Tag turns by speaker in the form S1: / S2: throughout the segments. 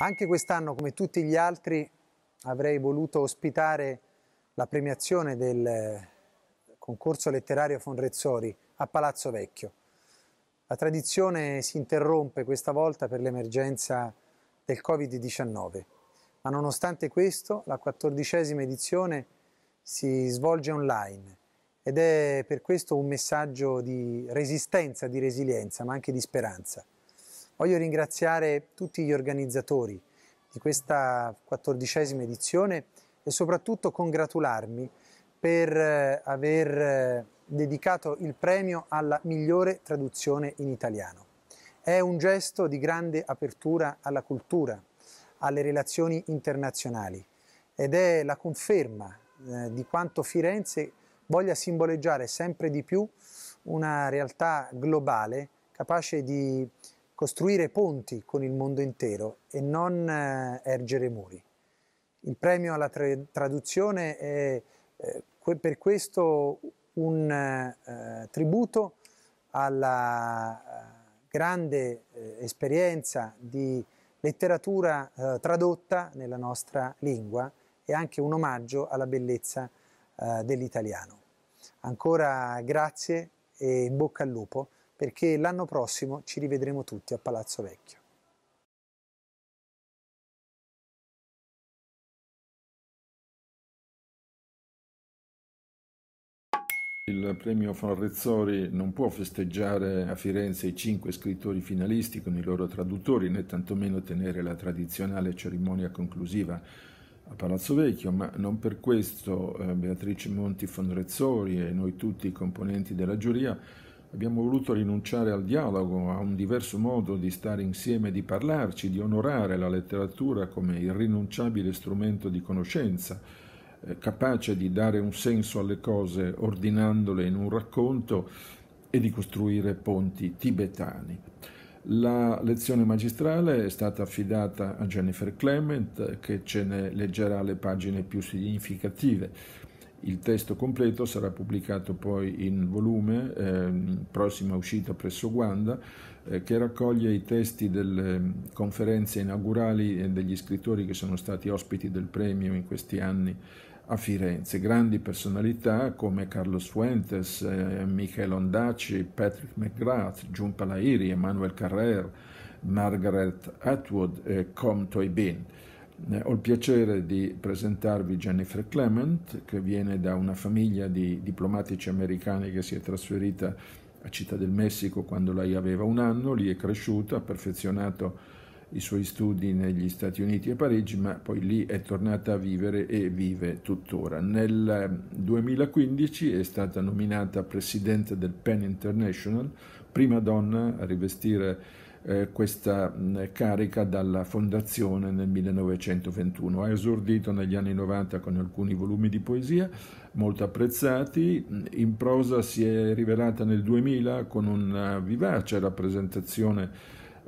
S1: Anche quest'anno, come tutti gli altri, avrei voluto ospitare la premiazione del eh, concorso letterario Fonrezzori a Palazzo Vecchio. La tradizione si interrompe questa volta per l'emergenza del Covid-19, ma nonostante questo la quattordicesima edizione si svolge online ed è per questo un messaggio di resistenza, di resilienza, ma anche di speranza. Voglio ringraziare tutti gli organizzatori di questa quattordicesima edizione e soprattutto congratularmi per eh, aver eh, dedicato il premio alla migliore traduzione in italiano. È un gesto di grande apertura alla cultura, alle relazioni internazionali ed è la conferma eh, di quanto Firenze voglia simboleggiare sempre di più una realtà globale capace di costruire ponti con il mondo intero e non eh, ergere muri. Il premio alla tra traduzione è eh, que per questo un eh, tributo alla eh, grande eh, esperienza di letteratura eh, tradotta nella nostra lingua e anche un omaggio alla bellezza dell'italiano. Ancora grazie e in bocca al lupo perché l'anno prossimo ci rivedremo tutti a Palazzo Vecchio.
S2: Il premio Fonrezzori non può festeggiare a Firenze i cinque scrittori finalisti con i loro traduttori, né tantomeno tenere la tradizionale cerimonia conclusiva a Palazzo Vecchio, ma non per questo eh, Beatrice Monti Fonrezzori e noi tutti i componenti della giuria Abbiamo voluto rinunciare al dialogo, a un diverso modo di stare insieme, di parlarci, di onorare la letteratura come irrinunciabile strumento di conoscenza, eh, capace di dare un senso alle cose ordinandole in un racconto e di costruire ponti tibetani. La lezione magistrale è stata affidata a Jennifer Clement che ce ne leggerà le pagine più significative. Il testo completo sarà pubblicato poi in volume, eh, prossima uscita presso Guanda, eh, che raccoglie i testi delle ehm, conferenze inaugurali e degli scrittori che sono stati ospiti del premio in questi anni a Firenze. Grandi personalità come Carlos Fuentes, eh, Michele Ondaci, Patrick McGrath, Jun Palairi, Emmanuel Carrer, Margaret Atwood e Com Toy Bean. Eh, ho il piacere di presentarvi Jennifer Clement, che viene da una famiglia di diplomatici americani che si è trasferita a Città del Messico quando lei aveva un anno, lì è cresciuta, ha perfezionato i suoi studi negli Stati Uniti e Parigi, ma poi lì è tornata a vivere e vive tuttora. Nel 2015 ehm, è stata nominata presidente del PEN International, prima donna a rivestire eh, questa mh, mm, carica dalla fondazione nel 1921. Ha esordito negli anni 90 con alcuni volumi di poesia molto apprezzati, mm, in prosa si è rivelata nel 2000 con una vivace rappresentazione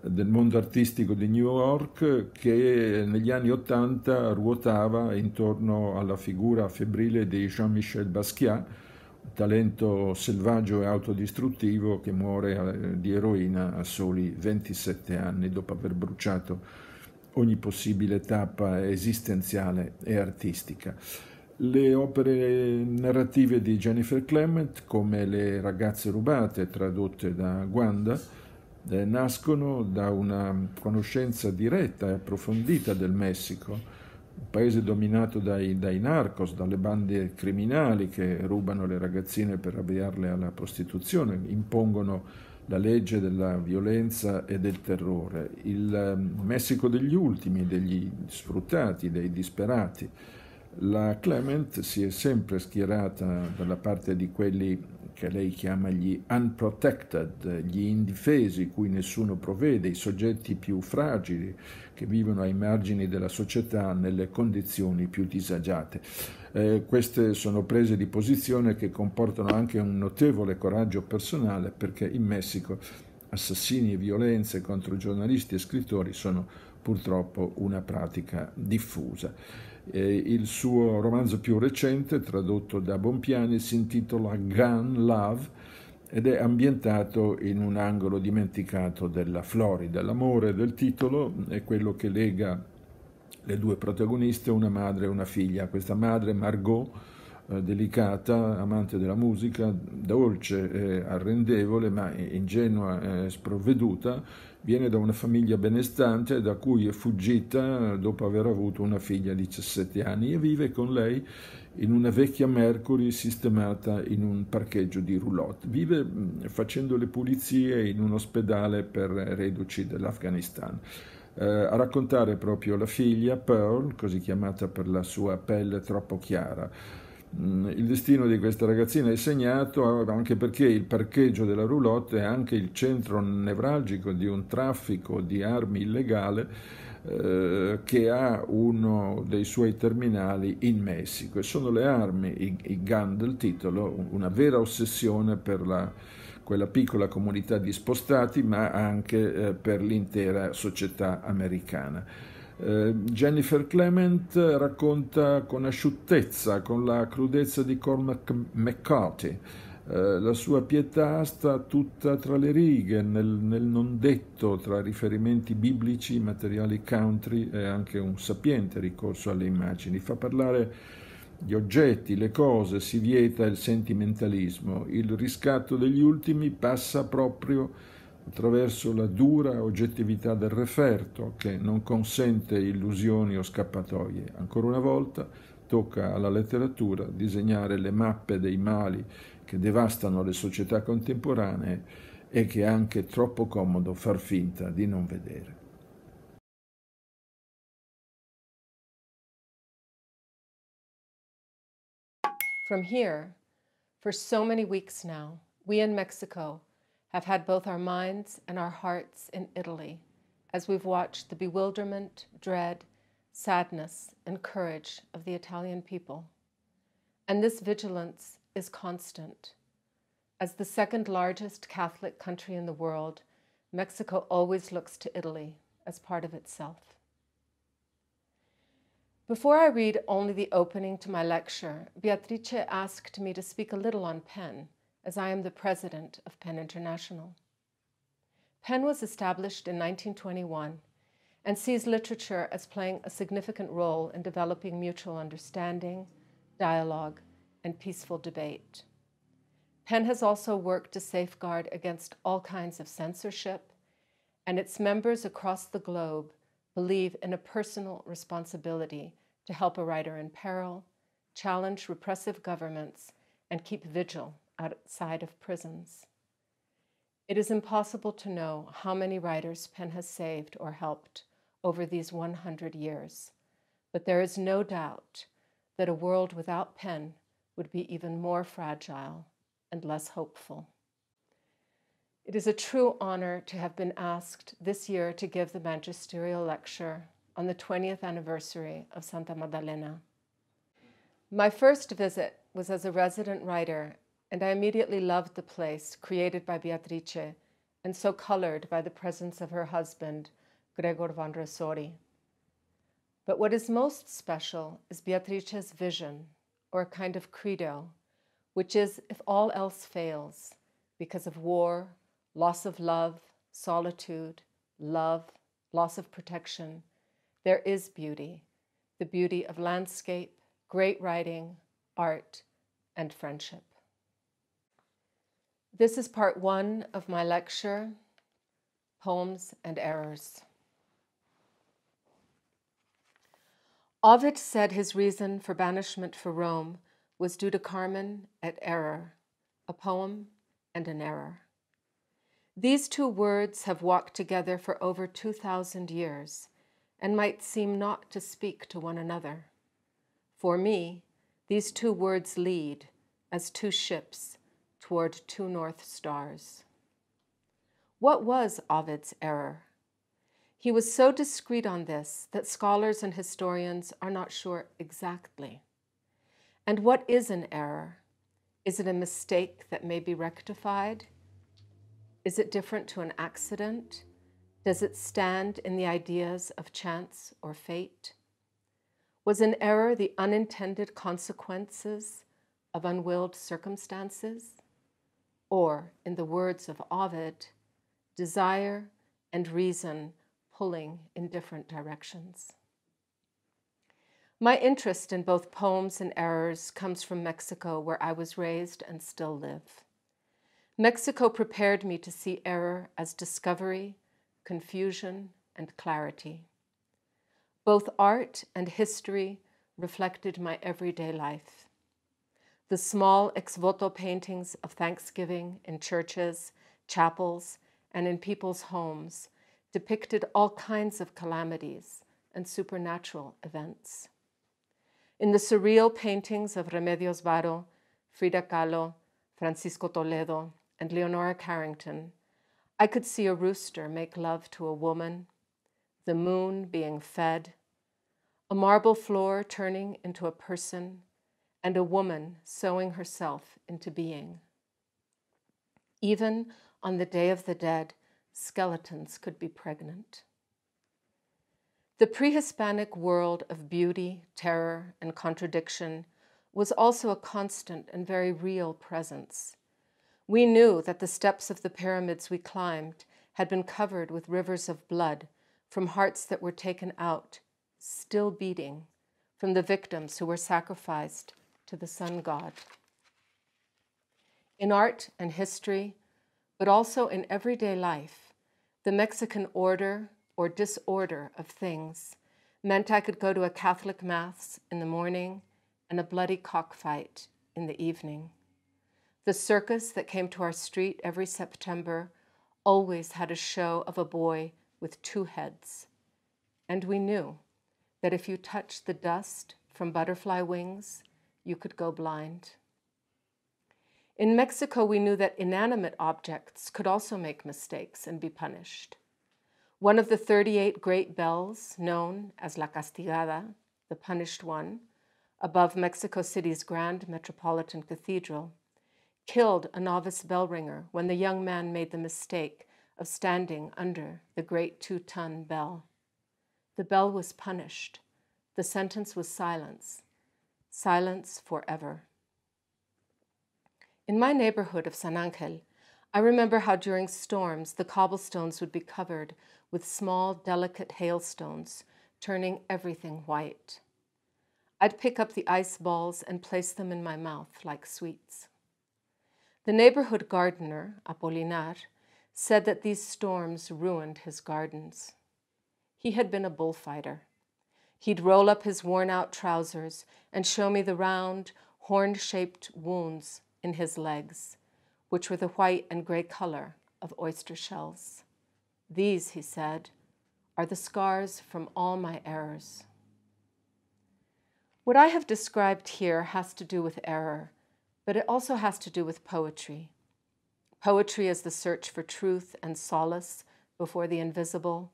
S2: eh, del mondo artistico di New York che negli anni 80 ruotava intorno alla figura febbrile di Jean-Michel Basquiat, talento selvaggio e autodistruttivo che muore eh, di eroina a soli 27 anni dopo aver bruciato ogni possibile tappa esistenziale e artistica. Le opere narrative di Jennifer Clement, come Le ragazze rubate tradotte da Guanda, eh, nascono da una conoscenza diretta e approfondita del Messico un paese dominato dai, dai narcos, dalle bande criminali che rubano le ragazzine per avviarle alla prostituzione, impongono la legge della violenza e del terrore, il ehm, Messico degli ultimi, degli sfruttati, dei disperati. La Clement si è sempre schierata dalla parte di quelli che lei chiama gli unprotected, gli indifesi cui nessuno provvede, i soggetti più fragili, che vivono ai margini della società nelle condizioni più disagiate. Eh, queste sono prese di posizione che comportano anche un notevole coraggio personale perché in Messico assassini e violenze contro giornalisti e scrittori sono purtroppo una pratica diffusa. Eh, il suo romanzo più recente, tradotto da Bompiani, si intitola Gun Love ed è ambientato in un angolo dimenticato della Florida. L'amore del titolo è quello che lega le due protagoniste, una madre e una figlia. Questa madre, Margot, eh, delicata, amante della musica, dolce e arrendevole, ma ingenua e sprovveduta, viene da una famiglia benestante da cui è fuggita dopo aver avuto una figlia di 17 anni e vive con lei in una vecchia Mercury sistemata in un parcheggio di roulotte. Vive facendo le pulizie in un ospedale per reduci dell'Afghanistan. Eh, a raccontare proprio la figlia Pearl, così chiamata per la sua pelle troppo chiara. Il destino di questa ragazzina è segnato anche perché il parcheggio della roulotte è anche il centro nevralgico di un traffico di armi illegale eh, che ha uno dei suoi terminali in Messico e sono le armi, i, i gun del titolo, una vera ossessione per la, quella piccola comunità di spostati ma anche eh, per l'intera società americana. Eh, Jennifer Clement racconta con asciuttezza, con la crudezza di Cormac McCarthy, eh, la sua pietà sta tutta tra le righe, nel, nel non detto, tra riferimenti biblici, materiali country e anche un sapiente ricorso alle immagini. Fa parlare gli oggetti, le cose, si vieta il sentimentalismo. Il riscatto degli ultimi passa proprio attraverso la dura oggettività del referto che non consente illusioni o scappatoie. Ancora una volta tocca alla letteratura disegnare le mappe dei mali che devastano le società contemporanee e che è anche troppo comodo far finta di non vedere.
S1: From
S3: here, for so many weeks now, we in Mexico have had both our minds and our hearts in Italy as we've watched the bewilderment, dread, sadness, and courage of the Italian people. And this vigilance is constant. As the second largest Catholic country in the world, Mexico always looks to Italy as part of itself. Before I read only the opening to my lecture, Beatrice asked me to speak a little on PEN, as I am the president of PEN International. PEN was established in 1921 and sees literature as playing a significant role in developing mutual understanding, dialogue, and peaceful debate. Penn has also worked to safeguard against all kinds of censorship, and its members across the globe believe in a personal responsibility to help a writer in peril, challenge repressive governments, and keep vigil outside of prisons. It is impossible to know how many writers Penn has saved or helped over these 100 years, but there is no doubt that a world without Penn would be even more fragile and less hopeful. It is a true honor to have been asked this year to give the magisterial lecture on the 20th anniversary of Santa Maddalena. My first visit was as a resident writer, and I immediately loved the place created by Beatrice and so colored by the presence of her husband, Gregor Vandrosori. But what is most special is Beatrice's vision or a kind of credo, which is if all else fails because of war, loss of love, solitude, love, loss of protection, there is beauty, the beauty of landscape, great writing, art, and friendship. This is part one of my lecture, Poems and Errors. Ovid said his reason for banishment for Rome was due to Carmen et error, a poem and an error. These two words have walked together for over 2,000 years and might seem not to speak to one another. For me, these two words lead, as two ships, toward two north stars. What was Ovid's error? He was so discreet on this that scholars and historians are not sure exactly. And what is an error? Is it a mistake that may be rectified? Is it different to an accident? Does it stand in the ideas of chance or fate? Was an error the unintended consequences of unwilled circumstances? Or, in the words of Ovid, desire and reason pulling in different directions. My interest in both poems and errors comes from Mexico, where I was raised and still live. Mexico prepared me to see error as discovery, confusion, and clarity. Both art and history reflected my everyday life. The small ex voto paintings of Thanksgiving in churches, chapels, and in people's homes depicted all kinds of calamities and supernatural events. In the surreal paintings of Remedios Varo, Frida Kahlo, Francisco Toledo, and Leonora Carrington, I could see a rooster make love to a woman, the moon being fed, a marble floor turning into a person, and a woman sewing herself into being. Even on the Day of the Dead, skeletons could be pregnant. The pre Hispanic world of beauty, terror, and contradiction was also a constant and very real presence. We knew that the steps of the pyramids we climbed had been covered with rivers of blood from hearts that were taken out, still beating, from the victims who were sacrificed to the sun god. In art and history, but also in everyday life, the Mexican order or disorder of things meant I could go to a Catholic Mass in the morning and a bloody cockfight in the evening. The circus that came to our street every September always had a show of a boy with two heads. And we knew that if you touched the dust from butterfly wings, you could go blind. In Mexico, we knew that inanimate objects could also make mistakes and be punished. One of the 38 great bells, known as La Castigada, the Punished One, above Mexico City's Grand Metropolitan Cathedral, killed a novice bell ringer when the young man made the mistake of standing under the great two ton bell. The bell was punished. The sentence was silence, silence forever. In my neighborhood of San Angel, I remember how during storms the cobblestones would be covered with small, delicate hailstones, turning everything white. I'd pick up the ice balls and place them in my mouth like sweets. The neighborhood gardener, Apolinar, said that these storms ruined his gardens. He had been a bullfighter. He'd roll up his worn out trousers and show me the round, horn shaped wounds in his legs, which were the white and grey colour of oyster shells. These, he said, are the scars from all my errors. What I have described here has to do with error, but it also has to do with poetry. Poetry is the search for truth and solace before the invisible,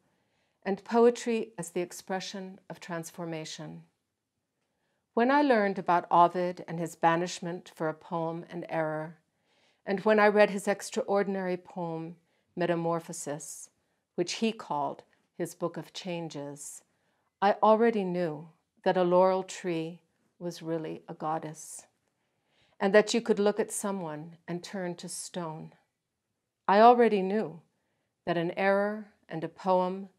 S3: and poetry as the expression of transformation. When I learned about Ovid and his banishment for a poem and error, and when I read his extraordinary poem, Metamorphosis, which he called his Book of Changes, I already knew that a laurel tree was really a goddess, and that you could look at someone and turn to stone. I already knew that an error and a poem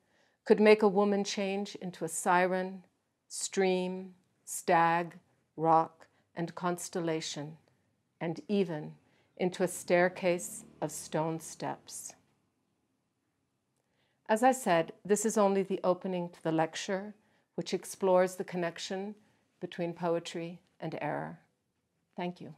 S3: could make a woman change into a siren, stream, stag, rock, and constellation, and even into a staircase of stone steps. As I said, this is only the opening to the lecture, which explores the connection between poetry and error. Thank you.